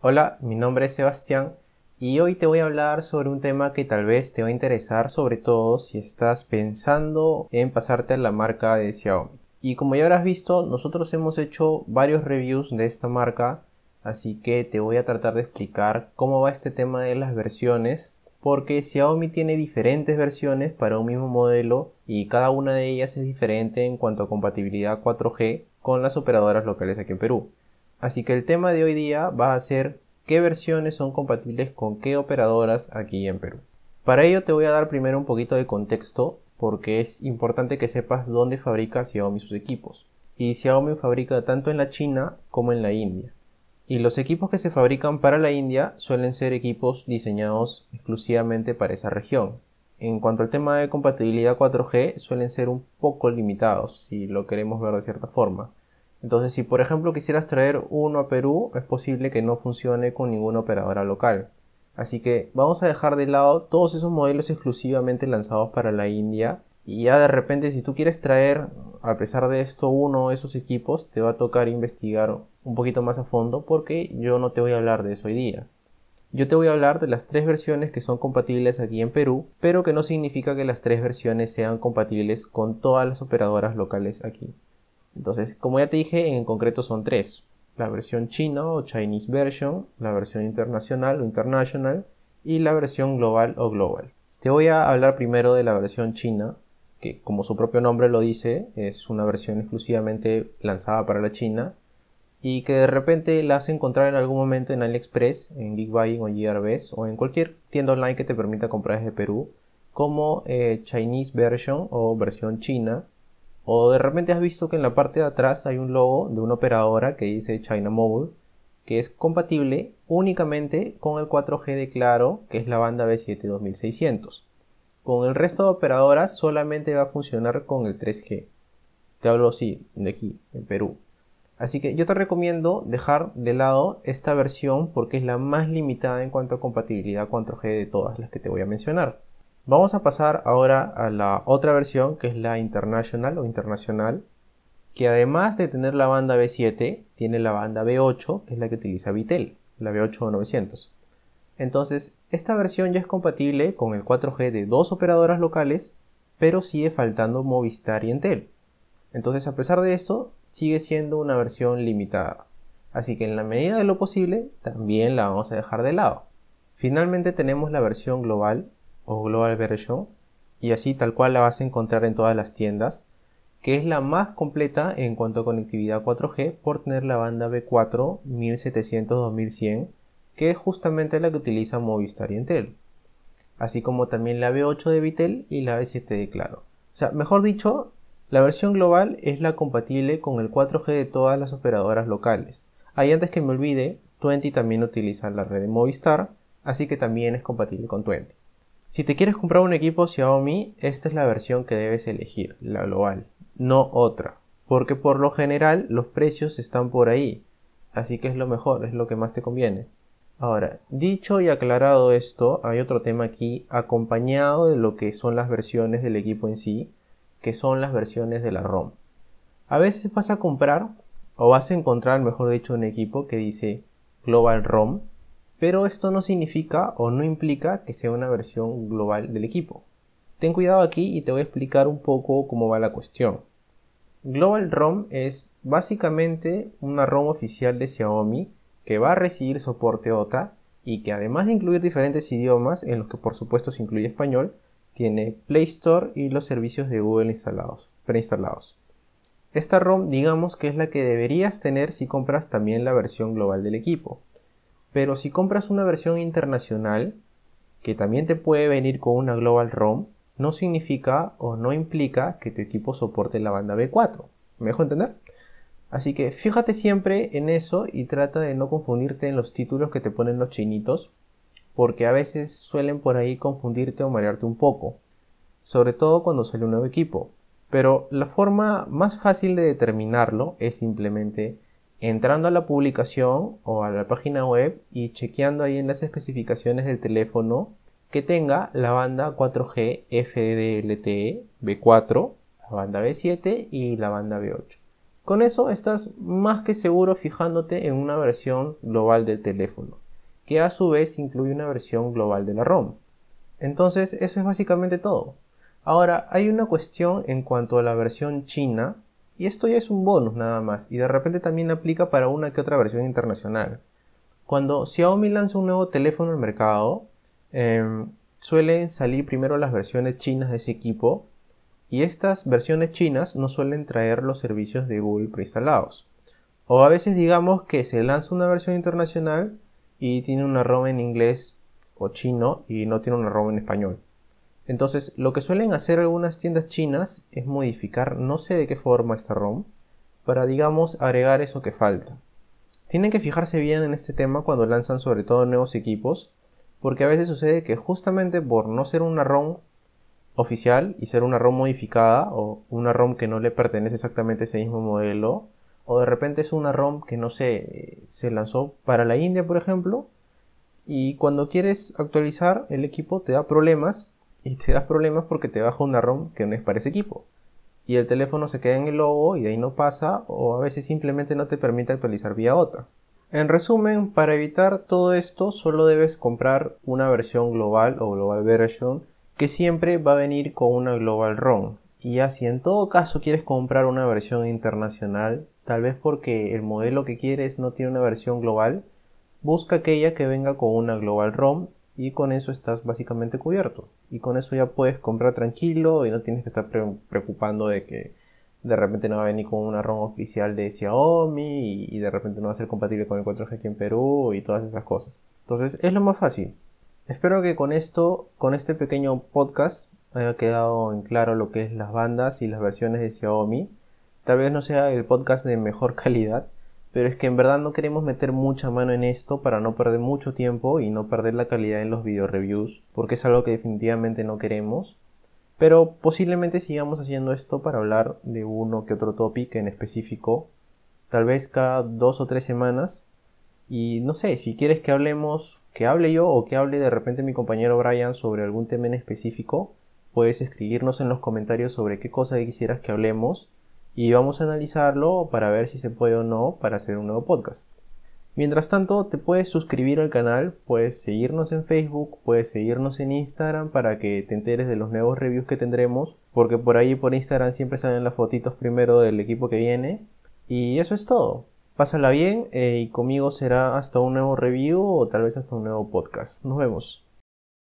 Hola, mi nombre es Sebastián y hoy te voy a hablar sobre un tema que tal vez te va a interesar sobre todo si estás pensando en pasarte a la marca de Xiaomi. Y como ya habrás visto, nosotros hemos hecho varios reviews de esta marca, así que te voy a tratar de explicar cómo va este tema de las versiones, porque Xiaomi tiene diferentes versiones para un mismo modelo y cada una de ellas es diferente en cuanto a compatibilidad 4G con las operadoras locales aquí en Perú. Así que el tema de hoy día va a ser qué versiones son compatibles con qué operadoras aquí en Perú. Para ello te voy a dar primero un poquito de contexto porque es importante que sepas dónde fabrica Xiaomi sus equipos. Y Xiaomi fabrica tanto en la China como en la India. Y los equipos que se fabrican para la India suelen ser equipos diseñados exclusivamente para esa región. En cuanto al tema de compatibilidad 4G, suelen ser un poco limitados, si lo queremos ver de cierta forma. Entonces, si por ejemplo quisieras traer uno a Perú, es posible que no funcione con ninguna operadora local. Así que vamos a dejar de lado todos esos modelos exclusivamente lanzados para la India. Y ya de repente, si tú quieres traer, a pesar de esto, uno de esos equipos, te va a tocar investigar un poquito más a fondo porque yo no te voy a hablar de eso hoy día. Yo te voy a hablar de las tres versiones que son compatibles aquí en Perú, pero que no significa que las tres versiones sean compatibles con todas las operadoras locales aquí. Entonces, como ya te dije, en concreto son tres. La versión china o Chinese version, la versión internacional o international y la versión global o global. Te voy a hablar primero de la versión china, que como su propio nombre lo dice, es una versión exclusivamente lanzada para la China y que de repente la has encontrado en algún momento en AliExpress, en Geekbuying o GRBS o en cualquier tienda online que te permita comprar desde Perú como eh, Chinese version o versión china o de repente has visto que en la parte de atrás hay un logo de una operadora que dice China Mobile, que es compatible únicamente con el 4G de Claro, que es la banda B7 2600. Con el resto de operadoras solamente va a funcionar con el 3G. Te hablo así, de aquí, en Perú. Así que yo te recomiendo dejar de lado esta versión porque es la más limitada en cuanto a compatibilidad 4G de todas las que te voy a mencionar. Vamos a pasar ahora a la otra versión que es la International o Internacional, que además de tener la banda B7, tiene la banda B8, que es la que utiliza Vitel, la B8 900. Entonces, esta versión ya es compatible con el 4G de dos operadoras locales, pero sigue faltando Movistar y Entel. Entonces, a pesar de eso, sigue siendo una versión limitada. Así que en la medida de lo posible, también la vamos a dejar de lado. Finalmente tenemos la versión global o Global Version y así tal cual la vas a encontrar en todas las tiendas, que es la más completa en cuanto a conectividad 4G por tener la banda B4 1700-2100, que es justamente la que utiliza Movistar y Intel, así como también la B8 de Vitel y la B7 de Claro. O sea, mejor dicho, la versión global es la compatible con el 4G de todas las operadoras locales. Ahí antes que me olvide, Twenty también utiliza la red de Movistar, así que también es compatible con Twenty. Si te quieres comprar un equipo Xiaomi, esta es la versión que debes elegir, la global, no otra, porque por lo general los precios están por ahí, así que es lo mejor, es lo que más te conviene. Ahora, dicho y aclarado esto, hay otro tema aquí acompañado de lo que son las versiones del equipo en sí, que son las versiones de la ROM. A veces vas a comprar o vas a encontrar, mejor dicho, un equipo que dice Global ROM pero esto no significa o no implica que sea una versión global del equipo. Ten cuidado aquí y te voy a explicar un poco cómo va la cuestión. Global ROM es básicamente una ROM oficial de Xiaomi que va a recibir soporte OTA y que además de incluir diferentes idiomas, en los que por supuesto se incluye español, tiene Play Store y los servicios de Google instalados, preinstalados. Esta ROM digamos que es la que deberías tener si compras también la versión global del equipo. Pero si compras una versión internacional, que también te puede venir con una Global ROM, no significa o no implica que tu equipo soporte la banda B4. ¿Me dejo entender? Así que fíjate siempre en eso y trata de no confundirte en los títulos que te ponen los chinitos, porque a veces suelen por ahí confundirte o marearte un poco, sobre todo cuando sale un nuevo equipo. Pero la forma más fácil de determinarlo es simplemente entrando a la publicación o a la página web y chequeando ahí en las especificaciones del teléfono que tenga la banda 4G FDLTE B4, la banda B7 y la banda B8. Con eso estás más que seguro fijándote en una versión global del teléfono, que a su vez incluye una versión global de la ROM. Entonces eso es básicamente todo. Ahora, hay una cuestión en cuanto a la versión china y esto ya es un bonus nada más, y de repente también aplica para una que otra versión internacional. Cuando Xiaomi lanza un nuevo teléfono al mercado, em, suelen salir primero las versiones chinas de ese equipo, y estas versiones chinas no suelen traer los servicios de Google preinstalados. O a veces digamos que se lanza una versión internacional y tiene una ROM en inglés o chino y no tiene una ROM en español. Entonces, lo que suelen hacer algunas tiendas chinas es modificar, no sé de qué forma esta ROM, para, digamos, agregar eso que falta. Tienen que fijarse bien en este tema cuando lanzan sobre todo nuevos equipos, porque a veces sucede que justamente por no ser una ROM oficial y ser una ROM modificada o una ROM que no le pertenece exactamente a ese mismo modelo, o de repente es una ROM que no se lanzó para la India, por ejemplo, y cuando quieres actualizar el equipo te da problemas y te das problemas porque te baja una ROM que no es para ese equipo. Y el teléfono se queda en el logo y de ahí no pasa o a veces simplemente no te permite actualizar vía otra En resumen, para evitar todo esto solo debes comprar una versión global o global version que siempre va a venir con una global ROM. Y ya si en todo caso quieres comprar una versión internacional, tal vez porque el modelo que quieres no tiene una versión global, busca aquella que venga con una global ROM y con eso estás básicamente cubierto y con eso ya puedes comprar tranquilo y no tienes que estar preocupando de que de repente no va a venir con una ROM oficial de Xiaomi y, de repente no va a ser compatible con el 4G aquí en Perú y todas esas cosas. Entonces es lo más fácil. Espero que con esto, con este pequeño podcast, haya quedado en claro lo que es las bandas y las versiones de Xiaomi. Tal vez no sea el podcast de mejor calidad, pero es que en verdad no queremos meter mucha mano en esto para no perder mucho tiempo y no perder la calidad en los video reviews, porque es algo que definitivamente no queremos. Pero posiblemente sigamos haciendo esto para hablar de uno que otro topic en específico, tal vez cada dos o tres semanas. Y no sé, si quieres que hablemos, que hable yo o que hable de repente mi compañero Brian sobre algún tema en específico, puedes escribirnos en los comentarios sobre qué cosa quisieras que hablemos y vamos a analizarlo para ver si se puede o no para hacer un nuevo podcast. Mientras tanto, te puedes suscribir al canal, puedes seguirnos en Facebook, puedes seguirnos en Instagram para que te enteres de los nuevos reviews que tendremos, porque por ahí por Instagram siempre salen las fotitos primero del equipo que viene. Y eso es todo. Pásala bien eh, y conmigo será hasta un nuevo review o tal vez hasta un nuevo podcast. Nos vemos.